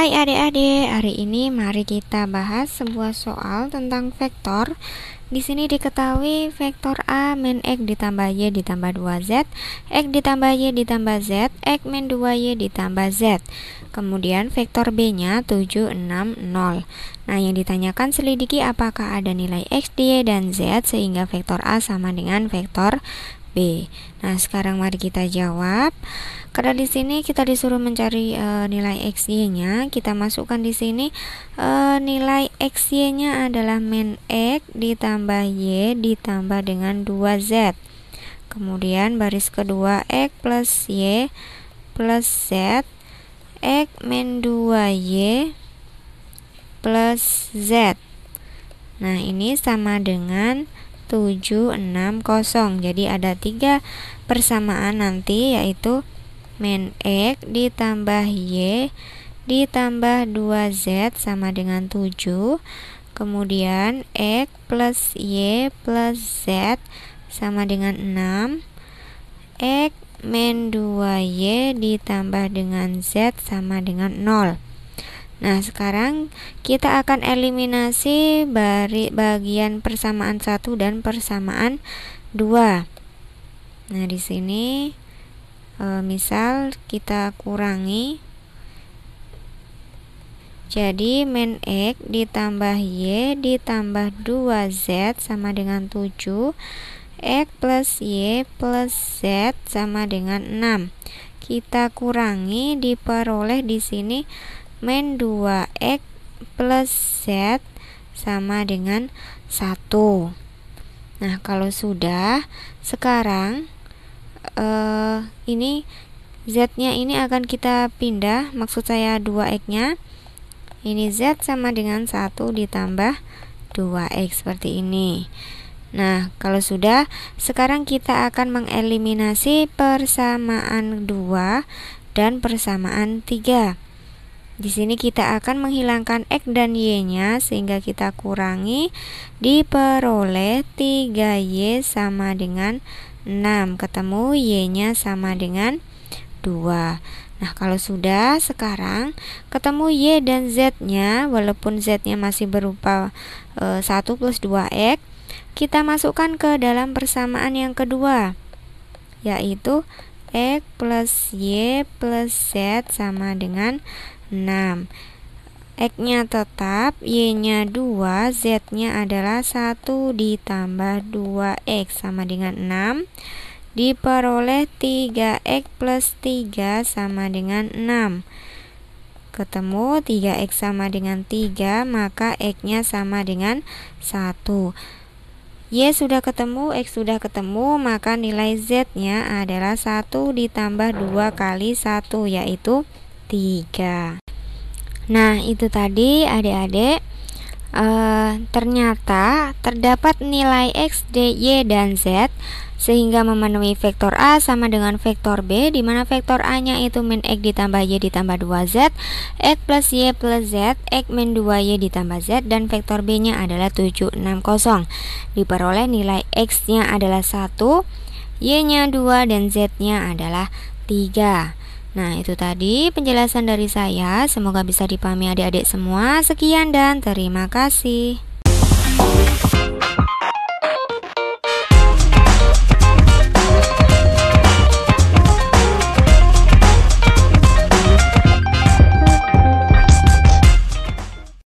Hai adik-adik, hari ini mari kita bahas sebuah soal tentang vektor. Di sini diketahui vektor A min X ditambah Y ditambah 2Z, X ditambah Y ditambah Z, X min 2Y ditambah Z. Kemudian vektor B-nya 7, 6, 0. Nah, yang ditanyakan selidiki apakah ada nilai X, Y, e, dan Z sehingga vektor A sama dengan vektor B. Nah, sekarang mari kita jawab. Karena di sini kita disuruh mencari e, nilai y nya kita masukkan di sini e, nilai XY-nya adalah min X ditambah Y ditambah dengan 2Z. Kemudian baris kedua X plus Y plus Z X min 2Y plus Z. Nah, ini sama dengan 7, 6, 0 Jadi ada tiga persamaan nanti yaitu min X ditambah Y ditambah 2Z sama dengan 7 Kemudian X plus Y plus Z sama dengan 6 X min 2Y ditambah dengan Z sama dengan 0 Nah, sekarang kita akan eliminasi bari bagian persamaan satu dan persamaan 2. Nah, di sini e, misal kita kurangi jadi min X ditambah Y ditambah 2Z sama dengan 7 X plus Y plus Z sama dengan 6 Kita kurangi diperoleh di sini min 2x plus z sama dengan 1 nah kalau sudah sekarang eh, ini z nya ini akan kita pindah maksud saya 2x nya ini z sama dengan 1 ditambah 2x seperti ini Nah, kalau sudah, sekarang kita akan mengeliminasi persamaan 2 dan persamaan 3. Di sini kita akan menghilangkan X dan Y-nya sehingga kita kurangi diperoleh 3Y sama dengan 6 ketemu Y-nya sama dengan 2 Nah kalau sudah sekarang ketemu Y dan Z-nya walaupun Z-nya masih berupa e, eh, 1 plus 2X kita masukkan ke dalam persamaan yang kedua yaitu X plus Y plus Z sama dengan 6 X-nya tetap, Y-nya 2, Z-nya adalah 1 ditambah 2X sama dengan 6 Diperoleh 3X plus 3 sama dengan 6 Ketemu 3X sama dengan 3 maka X-nya sama dengan 1 Y sudah ketemu, X sudah ketemu maka nilai Z-nya adalah 1 ditambah 2 kali 1 yaitu 3 Nah, itu tadi adik-adik. E, ternyata terdapat nilai x, d, y, dan z sehingga memenuhi vektor A sama dengan vektor B di mana vektor A-nya itu min x ditambah y ditambah 2z x plus y plus z x min 2y ditambah z dan vektor B-nya adalah 760 diperoleh nilai x-nya adalah 1 y-nya 2 dan z-nya adalah 3 Nah, itu tadi penjelasan dari saya. Semoga bisa dipahami adik-adik semua. Sekian dan terima kasih.